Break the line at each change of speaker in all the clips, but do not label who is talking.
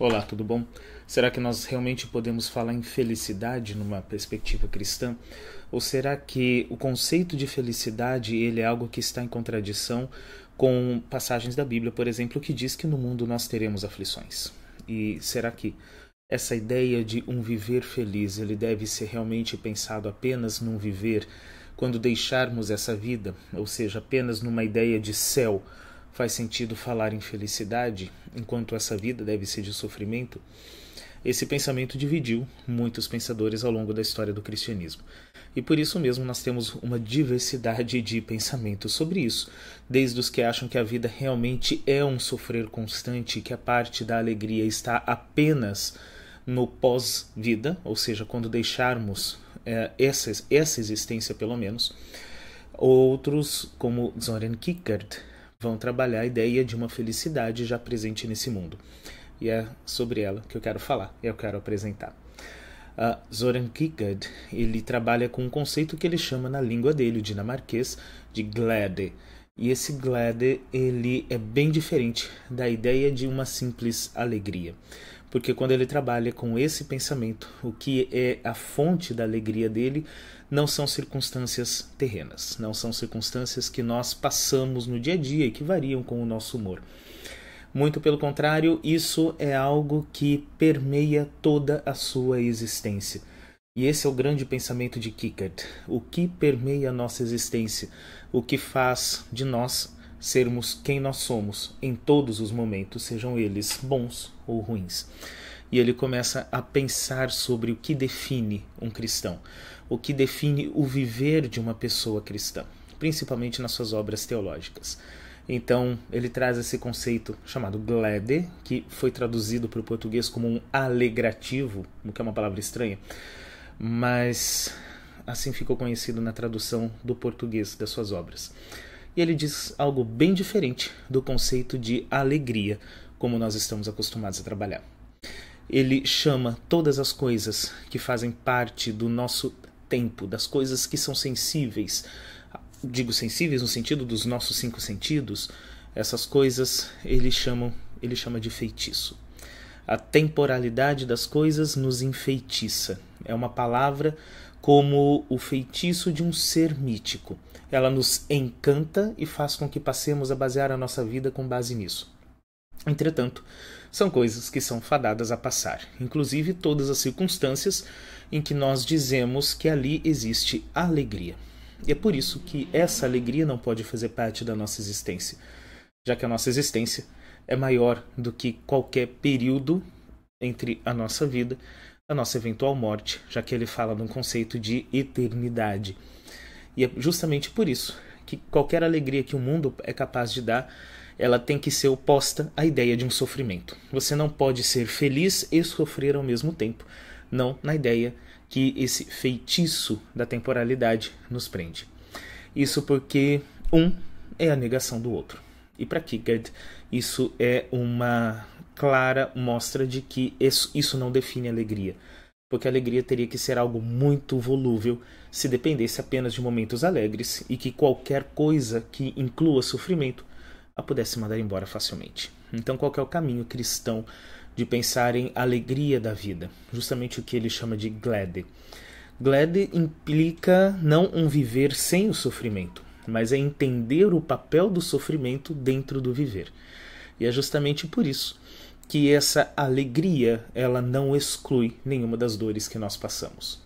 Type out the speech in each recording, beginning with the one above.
Olá, tudo bom? Será que nós realmente podemos falar em felicidade numa perspectiva cristã? Ou será que o conceito de felicidade ele é algo que está em contradição com passagens da Bíblia, por exemplo, que diz que no mundo nós teremos aflições? E será que essa ideia de um viver feliz ele deve ser realmente pensado apenas num viver quando deixarmos essa vida, ou seja, apenas numa ideia de céu? Faz sentido falar em felicidade enquanto essa vida deve ser de sofrimento? Esse pensamento dividiu muitos pensadores ao longo da história do cristianismo. E por isso mesmo nós temos uma diversidade de pensamentos sobre isso, desde os que acham que a vida realmente é um sofrer constante, que a parte da alegria está apenas no pós-vida, ou seja, quando deixarmos é, essa, essa existência pelo menos. Outros, como Zoran Kierkegaard, vão trabalhar a ideia de uma felicidade já presente nesse mundo. E é sobre ela que eu quero falar, e eu quero apresentar. Uh, Zoran Kierkegaard, ele trabalha com um conceito que ele chama na língua dele, o dinamarquês, de glade, E esse glade ele é bem diferente da ideia de uma simples alegria porque quando ele trabalha com esse pensamento, o que é a fonte da alegria dele não são circunstâncias terrenas, não são circunstâncias que nós passamos no dia a dia e que variam com o nosso humor. Muito pelo contrário, isso é algo que permeia toda a sua existência. E esse é o grande pensamento de Kierkegaard, o que permeia a nossa existência, o que faz de nós sermos quem nós somos em todos os momentos, sejam eles bons ou ruins. E ele começa a pensar sobre o que define um cristão, o que define o viver de uma pessoa cristã, principalmente nas suas obras teológicas. Então, ele traz esse conceito chamado glede, que foi traduzido para o português como um alegrativo, o que é uma palavra estranha, mas assim ficou conhecido na tradução do português das suas obras e ele diz algo bem diferente do conceito de alegria, como nós estamos acostumados a trabalhar. Ele chama todas as coisas que fazem parte do nosso tempo, das coisas que são sensíveis, digo sensíveis no sentido dos nossos cinco sentidos, essas coisas ele chama, ele chama de feitiço. A temporalidade das coisas nos enfeitiça, é uma palavra como o feitiço de um ser mítico. Ela nos encanta e faz com que passemos a basear a nossa vida com base nisso. Entretanto, são coisas que são fadadas a passar, inclusive todas as circunstâncias em que nós dizemos que ali existe alegria. E é por isso que essa alegria não pode fazer parte da nossa existência, já que a nossa existência é maior do que qualquer período entre a nossa vida a nossa eventual morte, já que ele fala de um conceito de eternidade. E é justamente por isso que qualquer alegria que o mundo é capaz de dar, ela tem que ser oposta à ideia de um sofrimento. Você não pode ser feliz e sofrer ao mesmo tempo, não na ideia que esse feitiço da temporalidade nos prende. Isso porque um é a negação do outro. E para Kierkegaard, isso é uma clara mostra de que isso não define alegria, porque a alegria teria que ser algo muito volúvel se dependesse apenas de momentos alegres e que qualquer coisa que inclua sofrimento a pudesse mandar embora facilmente. Então, qual é o caminho cristão de pensar em alegria da vida? Justamente o que ele chama de glede. Glede implica não um viver sem o sofrimento, mas é entender o papel do sofrimento dentro do viver. E é justamente por isso que essa alegria ela não exclui nenhuma das dores que nós passamos.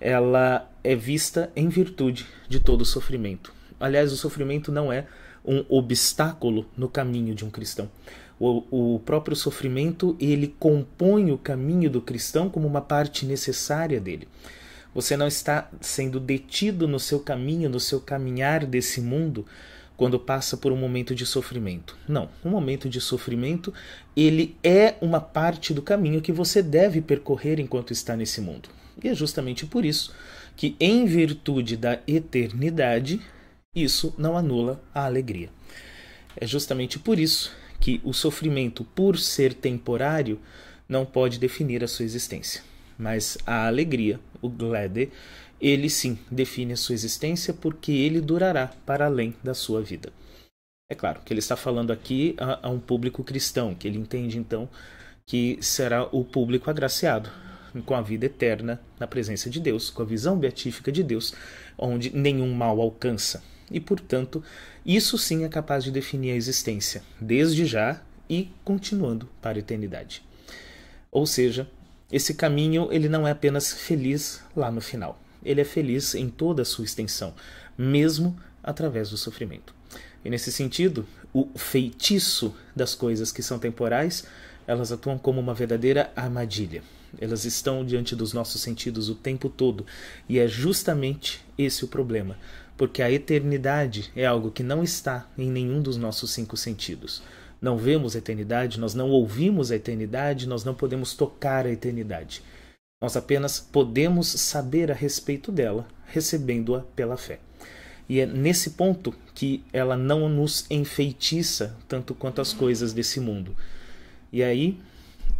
Ela é vista em virtude de todo o sofrimento. Aliás, o sofrimento não é um obstáculo no caminho de um cristão. O, o, próprio sofrimento ele compõe o caminho do cristão como uma parte necessária dele. Você não está sendo detido no seu caminho, no seu caminhar desse mundo, quando passa por um momento de sofrimento. Não, um momento de sofrimento, ele é uma parte do caminho que você deve percorrer enquanto está nesse mundo. E é justamente por isso que em virtude da eternidade, isso não anula a alegria. É justamente por isso que o sofrimento, por ser temporário, não pode definir a sua existência mas a alegria, o glede, ele sim define a sua existência porque ele durará para além da sua vida. É claro que ele está falando aqui a, a um público cristão, que ele entende então que será o público agraciado com a vida eterna na presença de Deus, com a visão beatífica de Deus, onde nenhum mal alcança. E, portanto, isso sim é capaz de definir a existência, desde já e continuando para a eternidade. Ou seja, esse caminho ele não é apenas feliz lá no final. Ele é feliz em toda a sua extensão, mesmo através do sofrimento. E nesse sentido, o feitiço das coisas que são temporais, elas atuam como uma verdadeira armadilha. Elas estão diante dos nossos sentidos o tempo todo, e é justamente esse o problema, porque a eternidade é algo que não está em nenhum dos nossos cinco sentidos não vemos a eternidade, nós não ouvimos a eternidade, nós não podemos tocar a eternidade. Nós apenas podemos saber a respeito dela, recebendo-a pela fé. E é nesse ponto que ela não nos enfeitiça tanto quanto as coisas desse mundo. E aí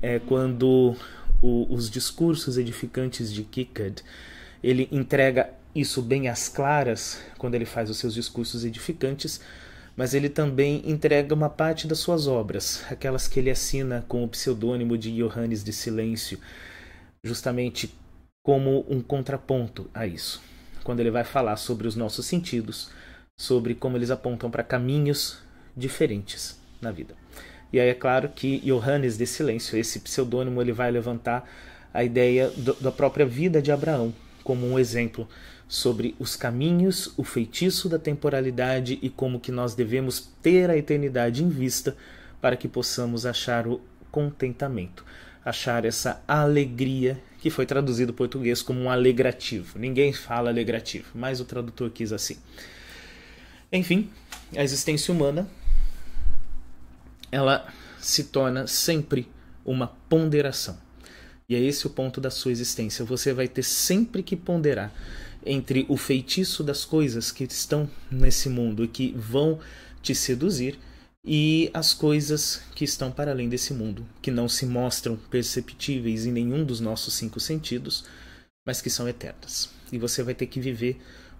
é quando o, os discursos edificantes de Kierkegaard, ele entrega isso bem às claras quando ele faz os seus discursos edificantes, mas ele também entrega uma parte das suas obras, aquelas que ele assina com o pseudônimo de Johannes de Silêncio, justamente como um contraponto a isso, quando ele vai falar sobre os nossos sentidos, sobre como eles apontam para caminhos diferentes na vida. E aí é claro que Johannes de Silêncio, esse pseudônimo, ele vai levantar a ideia do, da própria vida de Abraão como um exemplo sobre os caminhos, o feitiço da temporalidade e como que nós devemos ter a eternidade em vista para que possamos achar o contentamento, achar essa alegria que foi traduzido em português como um alegrativo. Ninguém fala alegrativo, mas o tradutor quis assim. Enfim, a existência humana ela se torna sempre uma ponderação. E é esse o ponto da sua existência. Você vai ter sempre que ponderar entre o feitiço das coisas que estão nesse mundo e que vão te seduzir e as coisas que estão para além desse mundo, que não se mostram perceptíveis em nenhum dos nossos cinco sentidos, mas que são eternas. E você vai ter que viver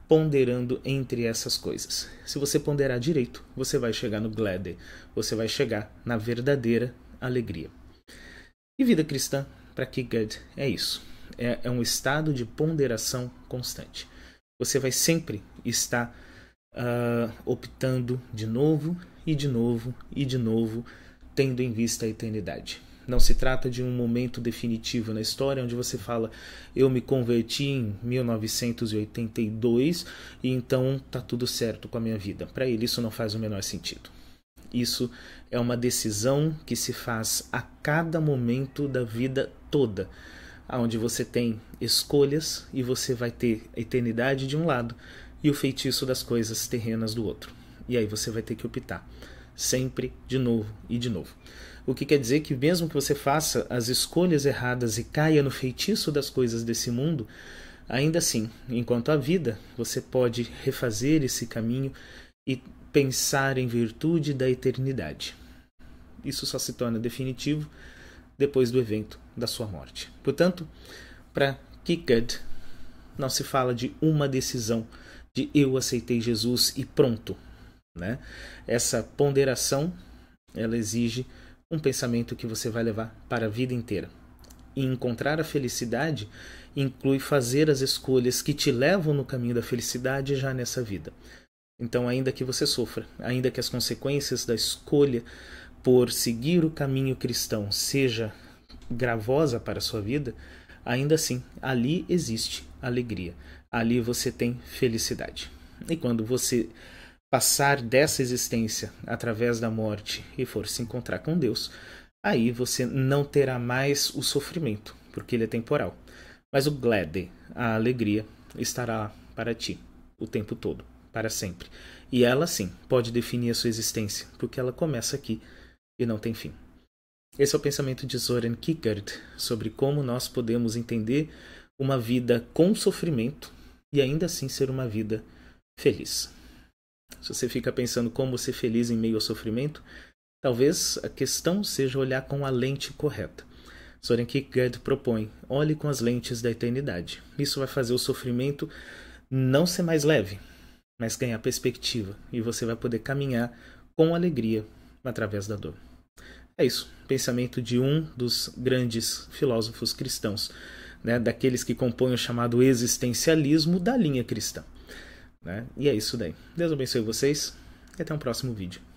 ponderando entre essas coisas. Se você ponderar direito, você vai chegar no glade, você vai chegar na verdadeira alegria. E vida cristã, para Kierkegaard, é isso é, é um estado de ponderação constante. Você vai sempre estar uh, optando de novo e de novo e de novo, tendo em vista a eternidade. Não se trata de um momento definitivo na história onde você fala, eu me converti em 1982 e então tá tudo certo com a minha vida. Para ele, isso não faz o menor sentido. Isso é uma decisão que se faz a cada momento da vida toda aonde você tem escolhas e você vai ter a eternidade de um lado e o feitiço das coisas terrenas do outro. E aí você vai ter que optar sempre de novo e de novo. O que quer dizer que mesmo que você faça as escolhas erradas e caia no feitiço das coisas desse mundo, ainda assim, enquanto a vida, você pode refazer esse caminho e pensar em virtude da eternidade. Isso só se torna definitivo depois do evento da sua morte. Portanto, para Kierkegaard, não se fala de uma decisão de eu aceitei Jesus e pronto. Né? Essa ponderação ela exige um pensamento que você vai levar para a vida inteira. E encontrar a felicidade inclui fazer as escolhas que te levam no caminho da felicidade já nessa vida. Então, ainda que você sofra, ainda que as consequências da escolha por seguir o caminho cristão seja gravosa para a sua vida, ainda assim, ali existe alegria. Ali você tem felicidade. E quando você passar dessa existência através da morte e for se encontrar com Deus, aí você não terá mais o sofrimento, porque ele é temporal. Mas o glede, a alegria, estará para ti o tempo todo, para sempre. E ela sim pode definir a sua existência, porque ela começa aqui e não tem fim. Esse é o pensamento de Soren Kierkegaard sobre como nós podemos entender uma vida com sofrimento e ainda assim ser uma vida feliz. Se você fica pensando como ser feliz em meio ao sofrimento, talvez a questão seja olhar com a lente correta. Soren Kierkegaard propõe: olhe com as lentes da eternidade. Isso vai fazer o sofrimento não ser mais leve, mas ganhar perspectiva e você vai poder caminhar com alegria através da dor. É isso, pensamento de um dos grandes filósofos cristãos, né, daqueles que compõem o chamado existencialismo da linha cristã. Né? E é isso daí. Deus abençoe vocês e até um próximo vídeo.